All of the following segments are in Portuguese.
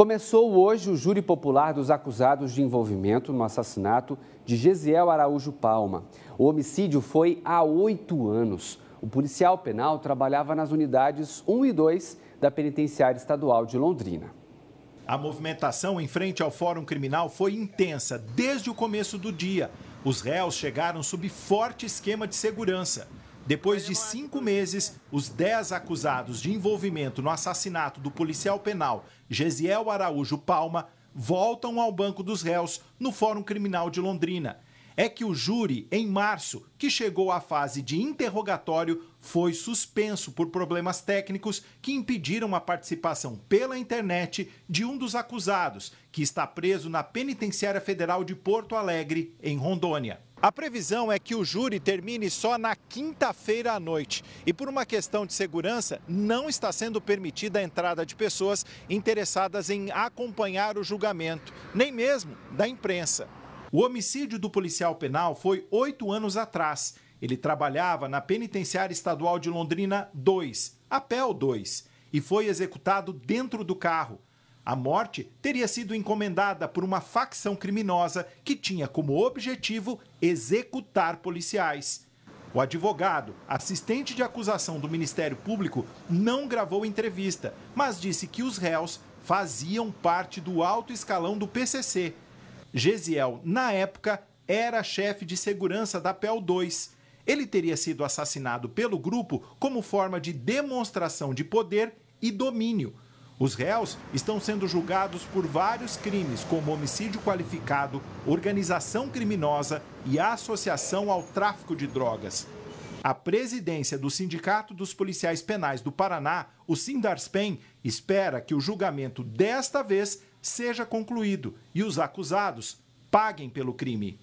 Começou hoje o júri popular dos acusados de envolvimento no assassinato de Gesiel Araújo Palma. O homicídio foi há oito anos. O policial penal trabalhava nas unidades 1 e 2 da Penitenciária Estadual de Londrina. A movimentação em frente ao Fórum Criminal foi intensa desde o começo do dia. Os réus chegaram sob forte esquema de segurança. Depois de cinco meses, os dez acusados de envolvimento no assassinato do policial penal Gesiel Araújo Palma voltam ao banco dos réus no Fórum Criminal de Londrina. É que o júri, em março, que chegou à fase de interrogatório, foi suspenso por problemas técnicos que impediram a participação pela internet de um dos acusados, que está preso na Penitenciária Federal de Porto Alegre, em Rondônia. A previsão é que o júri termine só na quinta-feira à noite. E por uma questão de segurança, não está sendo permitida a entrada de pessoas interessadas em acompanhar o julgamento, nem mesmo da imprensa. O homicídio do policial penal foi oito anos atrás. Ele trabalhava na Penitenciária Estadual de Londrina 2, APEL 2, e foi executado dentro do carro. A morte teria sido encomendada por uma facção criminosa que tinha como objetivo executar policiais. O advogado, assistente de acusação do Ministério Público, não gravou entrevista, mas disse que os réus faziam parte do alto escalão do PCC. Gesiel, na época, era chefe de segurança da PEL 2. Ele teria sido assassinado pelo grupo como forma de demonstração de poder e domínio, os réus estão sendo julgados por vários crimes, como homicídio qualificado, organização criminosa e associação ao tráfico de drogas. A presidência do Sindicato dos Policiais Penais do Paraná, o Sindarspen, espera que o julgamento desta vez seja concluído e os acusados paguem pelo crime.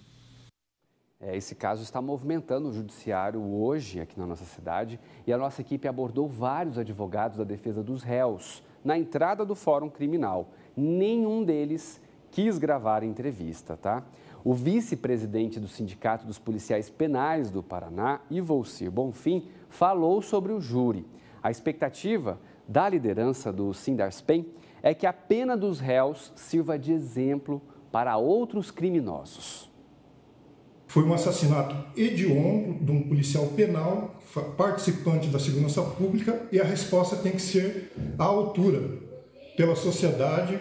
É, esse caso está movimentando o judiciário hoje aqui na nossa cidade e a nossa equipe abordou vários advogados da defesa dos réus na entrada do Fórum Criminal. Nenhum deles quis gravar entrevista, tá? O vice-presidente do Sindicato dos Policiais Penais do Paraná, Ivolcir Bonfim, falou sobre o júri. A expectativa da liderança do Sindarspen é que a pena dos réus sirva de exemplo para outros criminosos. Foi um assassinato hediondo de um policial penal participante da segurança pública e a resposta tem que ser à altura pela sociedade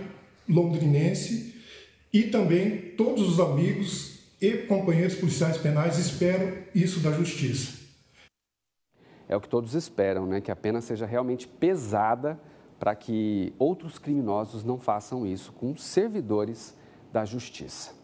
londrinense e também todos os amigos e companheiros policiais penais esperam isso da justiça. É o que todos esperam, né? Que a pena seja realmente pesada para que outros criminosos não façam isso com servidores da justiça.